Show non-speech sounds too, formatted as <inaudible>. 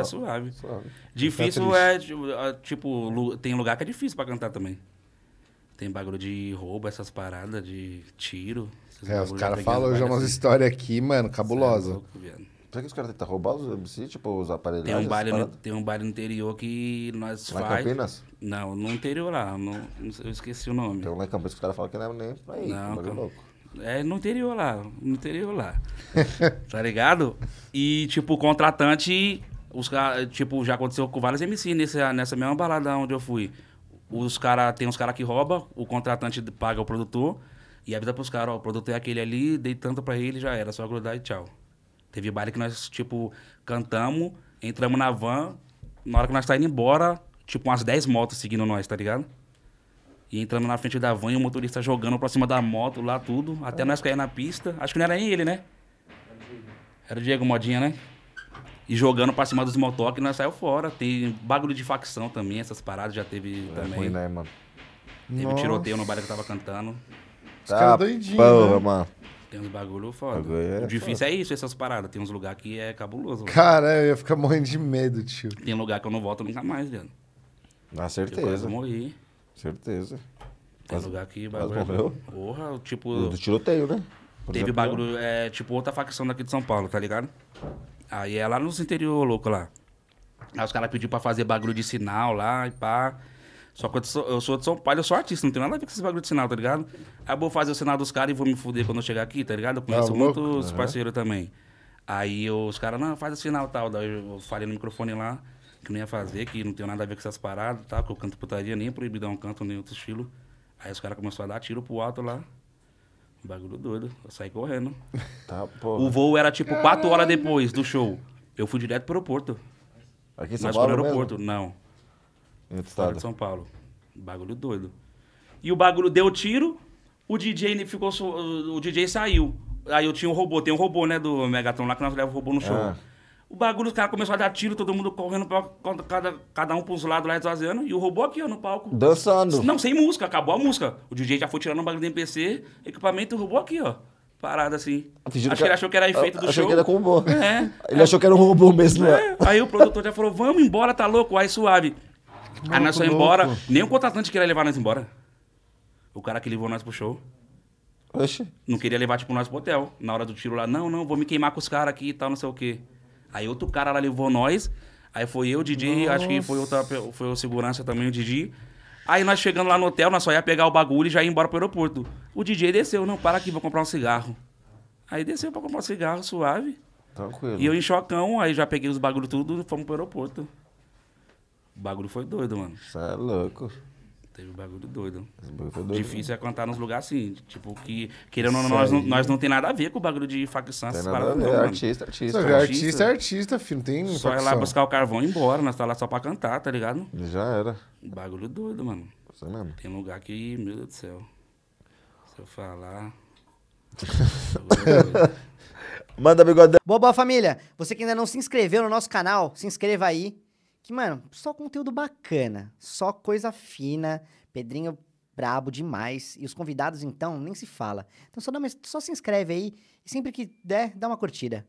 é suave. suave. Difícil é, tipo, tipo tem lugar que é difícil pra cantar também. Tem bagulho de roubo, essas paradas, de tiro. É, os caras falam já umas assim. histórias aqui, mano, é cabulosa. É louco, Será que os caras tentam roubar os MC, tipo, os aparelhos? Tem um, baile no, tem um baile no interior que nós lá faz... Lá Campinas? Não, no interior lá, no, eu esqueci o nome. Tem um lá em Campinas que os caras falam que não é nem pra ir, não, louco. É no interior lá, no interior lá. <laughs> tá ligado? E, tipo, o contratante os tipo, já aconteceu com vários MC nessa, nessa mesma balada onde eu fui. Os cara, tem uns caras que roubam, o contratante paga o produtor e avisa pros caras, ó, o produtor é aquele ali, dei tanto pra ele, já era, só grudar e tchau. Teve baile que nós, tipo, cantamos, entramos na van, na hora que nós tá indo embora, tipo, umas 10 motos seguindo nós, tá ligado? E entrando na frente da van e o motorista jogando pra cima da moto, lá tudo, até nós cair na pista. Acho que não era nem ele, né? Era o Diego Modinha, né? e jogando pra cima dos motoques, nós saiu fora. Tem bagulho de facção também, essas paradas já teve é também. Ruim, né, mano? Teve Nossa. tiroteio no baile que eu tava cantando. Os tá caras doidinhos. Porra, né? mano. Tem uns bagulho foda. Bagulho é o difícil foda. é isso, essas paradas. Tem uns lugares que é cabuloso. Cara, eu ia ficar morrendo de medo, tio. Tem lugar que eu não volto nunca mais, velho. Na ah, certeza. Eu morri. Certeza. Tem lugar que bagulho. É morreu? Porra, tipo. Do tiroteio, né? Por teve exemplo, bagulho, é, tipo, outra facção daqui de São Paulo, tá ligado? Aí é lá nos interior, louco, lá. Aí os caras pediu pra fazer bagulho de sinal lá e pá. Só que eu sou, eu sou de São Paulo, eu sou artista, não tem nada a ver com esse bagulho de sinal, tá ligado? Aí eu vou fazer o sinal dos caras e vou me fuder quando eu chegar aqui, tá ligado? Eu tá conheço é muitos uhum. parceiros também. Aí os caras, não, faz o sinal tal. Daí eu falei no microfone lá que não ia fazer, que não tem nada a ver com essas paradas, tá? Que eu canto putaria, nem é proibido dar um canto, nem outro estilo. Aí os caras começaram a dar tiro pro alto lá. Bagulho doido. Eu saí correndo. <laughs> Tá, porra. O voo era tipo quatro horas depois do show. Eu fui direto pro aeroporto. Aqui em São Mas Paulo? Mas aeroporto, mesmo? não. Em outro estado. de São Paulo. Bagulho doido. E o bagulho deu tiro, o DJ ele ficou. O DJ saiu. Aí eu tinha um robô, tem um robô, né, do Megatron lá que nós levamos o robô no show. Ah. O bagulho, os caras começaram a dar tiro, todo mundo correndo, pra, cada, cada um pros lados lá esvaziando. E o robô aqui, ó, no palco. Dançando. Não, sem música, acabou a música. O DJ já foi tirando o bagulho do MPC, equipamento e o robô aqui, ó. Parado assim. Acho que, ele achou que era efeito do show. Achou que era com robô. É. <laughs> Ele é. achou que era um robô mesmo, é. né? Aí o produtor já falou: vamos embora, tá louco? Aí suave. Maluco, aí nós foi embora. Nem o contratante queria levar nós embora. O cara que levou nós pro show. Oxe. Não queria levar, tipo, nós pro hotel. Na hora do tiro lá, não, não, vou me queimar com os caras aqui e tal, não sei o quê. Aí outro cara lá levou nós. Aí foi eu, o Didi, Nossa. acho que foi, outra, foi o segurança também, o Didi. Aí nós chegando lá no hotel, nós só ia pegar o bagulho e já ia embora pro aeroporto. O DJ desceu, não, para aqui, vou comprar um cigarro. Aí desceu pra comprar um cigarro suave. Tranquilo. E eu em chocão, aí já peguei os bagulhos tudo e fomos pro aeroporto. O bagulho foi doido, mano. Você é louco. Teve um bagulho doido. Bagulho doido. Difícil né? é cantar nos lugares assim, tipo, que querendo ou nós, não, nós não tem nada a ver com o bagulho de facção, essas paradas não, é, Artista, artista. artista é artista, filho, não tem Só facção. é lá buscar o carvão e ir embora, nós tá lá só pra cantar, tá ligado? Já era. Bagulho doido, mano. Você mesmo. Tem lugar que, meu Deus do céu, se eu falar... <laughs> Manda bigodão. Boa, boa família. Você que ainda não se inscreveu no nosso canal, se inscreva aí que, mano, só conteúdo bacana, só coisa fina, Pedrinho brabo demais. E os convidados, então, nem se fala. Então só, dá uma, só se inscreve aí e sempre que der, dá uma curtida.